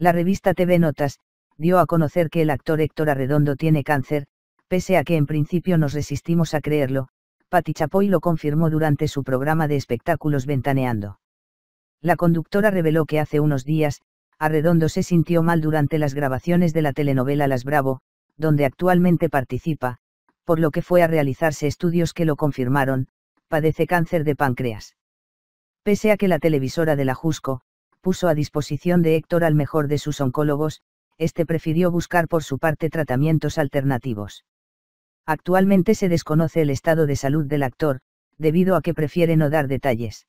La revista TV Notas, dio a conocer que el actor Héctor Arredondo tiene cáncer, pese a que en principio nos resistimos a creerlo, Patti Chapoy lo confirmó durante su programa de espectáculos Ventaneando. La conductora reveló que hace unos días, Arredondo se sintió mal durante las grabaciones de la telenovela Las Bravo, donde actualmente participa, por lo que fue a realizarse estudios que lo confirmaron, padece cáncer de páncreas. Pese a que la televisora de la Jusco, puso a disposición de Héctor al mejor de sus oncólogos, este prefirió buscar por su parte tratamientos alternativos. Actualmente se desconoce el estado de salud del actor, debido a que prefiere no dar detalles.